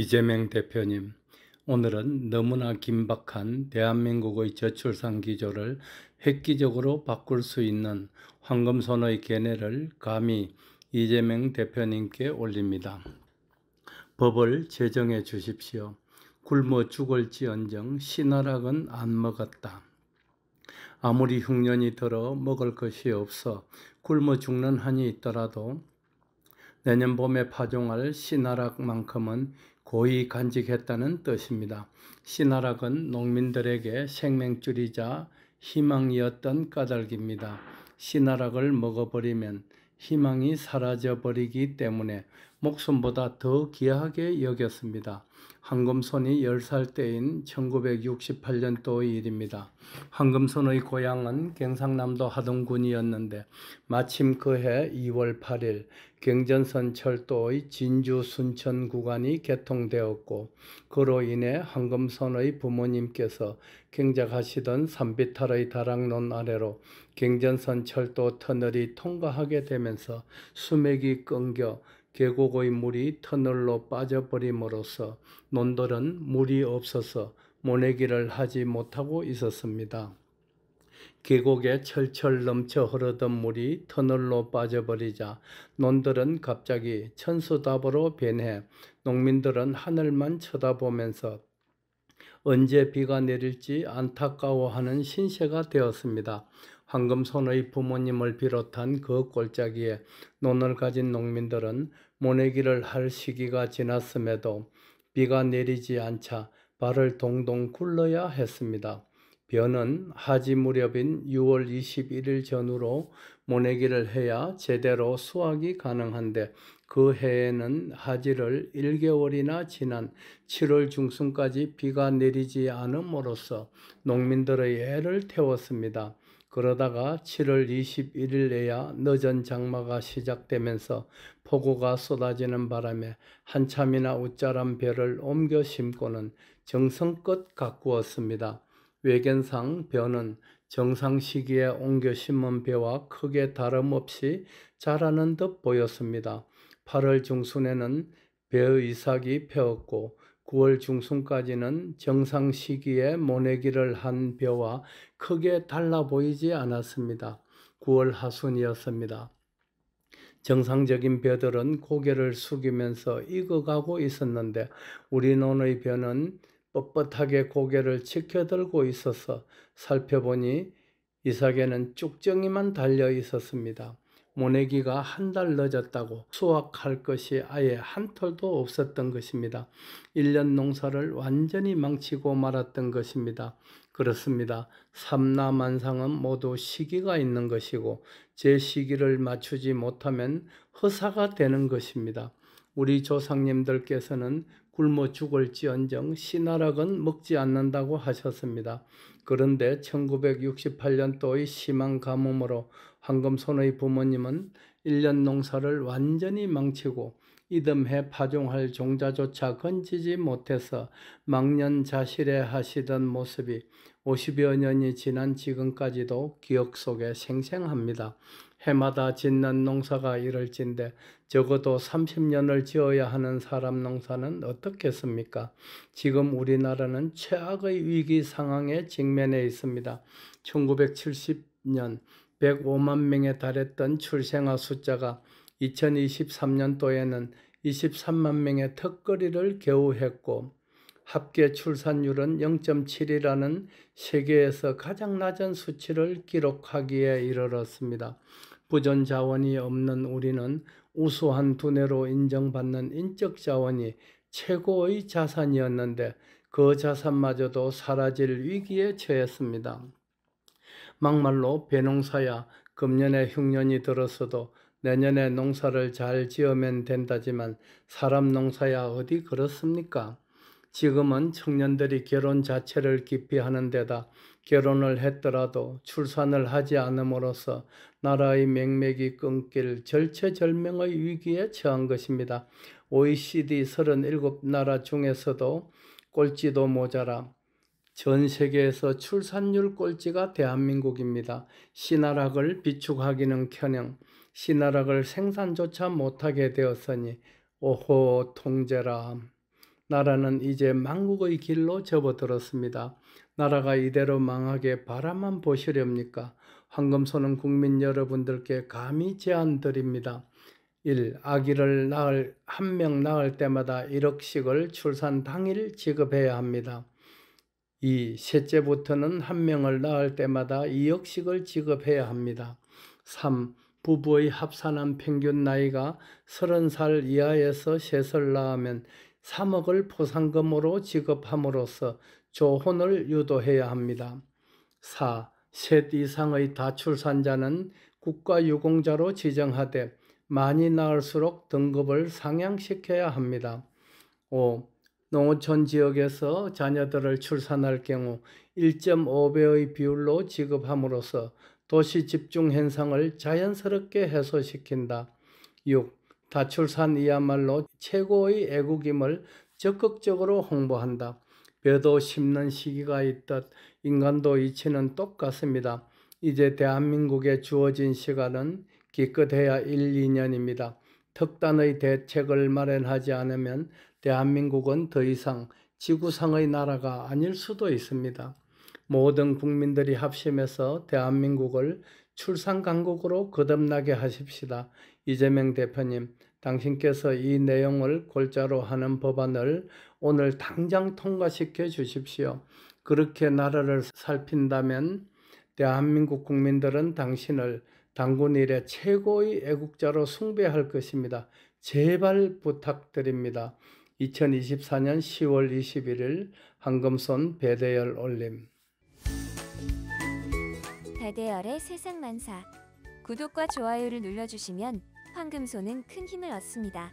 이재명 대표님, 오늘은 너무나 긴박한 대한민국의 저출산 기조를 획기적으로 바꿀 수 있는 황금손의 견해를 감히 이재명 대표님께 올립니다. 법을 제정해 주십시오. 굶어 죽을지언정 신하락은 안 먹었다. 아무리 흉년이 들어 먹을 것이 없어 굶어 죽는 한이 있더라도 내년 봄에 파종할 신하락만큼은 고의 간직했다는 뜻입니다. 신하락은 농민들에게 생명줄이자 희망이었던 까닭입니다. 신하락을 먹어버리면 희망이 사라져 버리기 때문에 목숨보다 더 귀하게 여겼습니다. 황금손이 10살 때인 1968년도의 일입니다. 황금손의 고향은 경상남도 하동군이었는데 마침 그해 2월 8일 경전선 철도의 진주 순천 구간이 개통되었고 그로 인해 황금손의 부모님께서 경작하시던 산비탈의 다락론 아래로 경전선 철도 터널이 통과하게 되면서 수맥이 끊겨 계곡의 물이 터널로 빠져버림으로써 논들은 물이 없어서 모내기를 하지 못하고 있었습니다. 계곡에 철철 넘쳐 흐르던 물이 터널로 빠져버리자 논들은 갑자기 천수답으로 변해 농민들은 하늘만 쳐다보면서 언제 비가 내릴지 안타까워하는 신세가 되었습니다. 황금손의 부모님을 비롯한 그 골짜기에 논을 가진 농민들은 모내기를 할 시기가 지났음에도 비가 내리지 않자 발을 동동 굴러야 했습니다. 변은 하지 무렵인 6월 21일 전후로 모내기를 해야 제대로 수확이 가능한데 그 해에는 하지를 1개월이나 지난 7월 중순까지 비가 내리지 않음으로써 농민들의 애를 태웠습니다. 그러다가 7월 21일에야 늦은 장마가 시작되면서 폭우가 쏟아지는 바람에 한참이나 웃자란 벼를 옮겨 심고는 정성껏 가꾸었습니다. 외견상 벼는 정상 시기에 옮겨 심은 벼와 크게 다름없이 자라는 듯 보였습니다. 8월 중순에는 배의 이삭이 펴었고 9월 중순까지는 정상 시기에 모내기를 한 벼와 크게 달라 보이지 않았습니다. 9월 하순이었습니다. 정상적인 벼들은 고개를 숙이면서 익어가고 있었는데 우리 논의 벼는 뻣뻣하게 고개를 치켜들고 있어서 살펴보니 이삭에는 쭉정이만 달려 있었습니다. 모내기가 한 달 늦었다고 수확할 것이 아예 한 털도 없었던 것입니다. 1년 농사를 완전히 망치고 말았던 것입니다. 그렇습니다. 삼라만상은 모두 시기가 있는 것이고 제 시기를 맞추지 못하면 허사가 되는 것입니다. 우리 조상님들께서는 굶어 죽을지언정 신하락은 먹지 않는다고 하셨습니다. 그런데 1968년도의 심한 가뭄으로 황금손의 부모님은 1년 농사를 완전히 망치고 이듬해 파종할 종자조차 건지지 못해서 망년자실에 하시던 모습이 50여 년이 지난 지금까지도 기억 속에 생생합니다. 해마다 짓는 농사가 이럴진데 적어도 30년을 지어야 하는 사람 농사는 어떻겠습니까? 지금 우리나라는 최악의 위기 상황에 직면해 있습니다. 1970년 105만 명에 달했던 출생아 숫자가 2023년도에는 23만 명의 턱걸이를 겨우 했고 합계 출산율은 0.7이라는 세계에서 가장 낮은 수치를 기록하기에 이르렀습니다. 부전 자원이 없는 우리는 우수한 두뇌로 인정받는 인적 자원이 최고의 자산이었는데 그 자산마저도 사라질 위기에 처했습니다. 막말로 배농사야 금년에 흉년이 들었어도 내년에 농사를 잘 지으면 된다지만 사람 농사야 어디 그렇습니까? 지금은 청년들이 결혼 자체를 기피하는 데다 결혼을 했더라도 출산을 하지 않음으로써 나라의 명맥이 끊길 절체절명의 위기에 처한 것입니다. OECD 37나라 중에서도 꼴찌도 모자라 전 세계에서 출산율 꼴찌가 대한민국입니다. 신하락을 비축하기는커녕 신하락을 생산조차 못하게 되었으니 오호 통제라. 나라는 이제 망국의 길로 접어들었습니다. 나라가 이대로 망하게 바라만 보시렵니까? 황금소는 국민 여러분들께 감히 제안드립니다. 1. 아기를 낳을 한 명 낳을 때마다 1억씩을 출산 당일 지급해야 합니다. 2. 셋째부터는 한 명을 낳을 때마다 2억씩을 지급해야 합니다. 3. 부부의 합산한 평균 나이가 30살 이하에서 셋을 낳으면 3억을 포상금으로 지급함으로써 조혼을 유도해야 합니다. 4. 셋 이상의 다출산자는 국가유공자로 지정하되 많이 낳을수록 등급을 상향시켜야 합니다. 5. 농어촌 지역에서 자녀들을 출산할 경우 1.5배의 비율로 지급함으로써 도시 집중 현상을 자연스럽게 해소시킨다. 6. 다출산이야말로 최고의 애국임을 적극적으로 홍보한다. 벼도 심는 시기가 있듯 인간도 이치는 똑같습니다. 이제 대한민국에 주어진 시간은 기껏해야 1, 2년입니다. 특단의 대책을 마련하지 않으면 대한민국은 더 이상 지구상의 나라가 아닐 수도 있습니다. 모든 국민들이 합심해서 대한민국을 출산 강국으로 거듭나게 하십시다. 이재명 대표님, 당신께서 이 내용을 골자로 하는 법안을 오늘 당장 통과시켜 주십시오. 그렇게 나라를 살핀다면 대한민국 국민들은 당신을 당군 일의 최고의 애국자로 숭배할 것입니다. 제발 부탁드립니다. 2024년 10월 21일 황금손 배대열 올림 다대열의 세상 만사 구독과 좋아요를 눌러주시면 황금소는 큰 힘을 얻습니다.